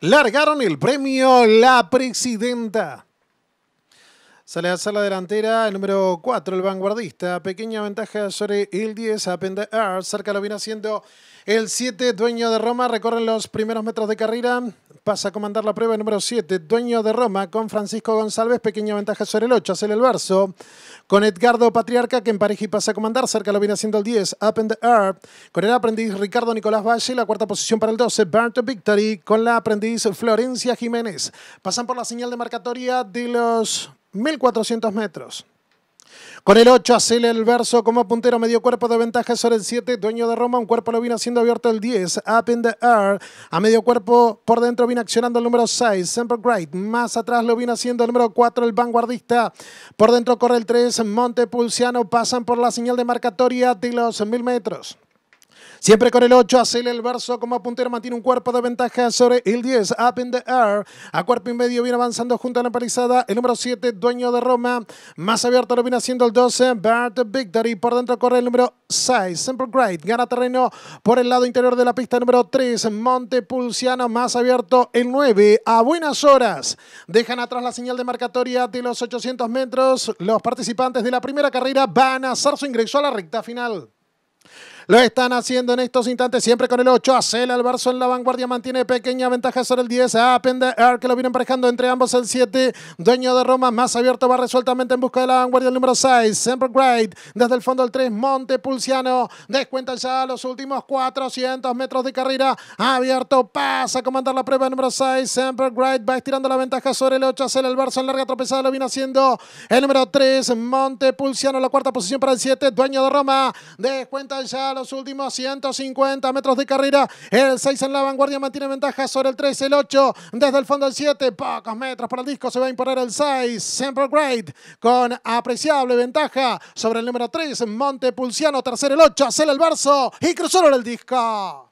largaron el premio La Presidenta. Sale a la delantera, el número 4, el vanguardista. Pequeña ventaja sobre el 10, Append Cerca lo viene haciendo el 7, dueño de Roma. Recorren los primeros metros de carrera pasa a comandar la prueba número 7, dueño de Roma, con Francisco González, pequeña ventaja sobre el 8, hacer el verso, con Edgardo Patriarca, que en pareja y pasa a comandar, cerca lo viene haciendo el 10, Up in the Air, con el aprendiz Ricardo Nicolás Valle, la cuarta posición para el 12, Burn to Victory, con la aprendiz Florencia Jiménez. Pasan por la señal de marcatoria de los 1400 metros. Con el 8 acelera el verso como puntero, medio cuerpo de ventaja sobre el 7, dueño de Roma, un cuerpo lo viene haciendo abierto el 10, Up in the Air, a medio cuerpo por dentro viene accionando el número 6, Semper Great, más atrás lo viene haciendo el número 4, el vanguardista, por dentro corre el 3, Montepulciano, pasan por la señal de marcatoria de los mil metros. Siempre con el 8, acelera el verso como puntero, mantiene un cuerpo de ventaja sobre el 10, Up in the Air. A cuerpo y medio viene avanzando junto a la parizada El número 7, Dueño de Roma. Más abierto lo viene haciendo el 12, Bart Victory. Por dentro corre el número 6, Simple Great. Gana terreno por el lado interior de la pista número 3, Montepulciano. Más abierto el 9, a buenas horas. Dejan atrás la señal de marcatoria de los 800 metros. Los participantes de la primera carrera van a hacer su ingreso a la recta final. Lo están haciendo en estos instantes, siempre con el 8. Acela el Barzo en la vanguardia, mantiene pequeña ventaja sobre el 10. Air que lo viene emparejando entre ambos el 7. Dueño de Roma, más abierto, va resueltamente en busca de la vanguardia el número 6. Sempre Great, desde el fondo el 3. Montepulciano descuenta ya los últimos 400 metros de carrera. Abierto, pasa a comandar la prueba el número 6. Sempre Great va estirando la ventaja sobre el 8. Acela el Barzo en larga tropezada, lo viene haciendo el número 3. Montepulciano, la cuarta posición para el 7. Dueño de Roma, descuenta ya los últimos 150 metros de carrera. El 6 en la vanguardia mantiene ventaja sobre el 3, el 8. Desde el fondo el 7, pocos metros para el disco. Se va a imponer el 6, Semper Great, con apreciable ventaja sobre el número 3, Montepulciano. Tercer el 8, hacer el verso y cruzó el disco.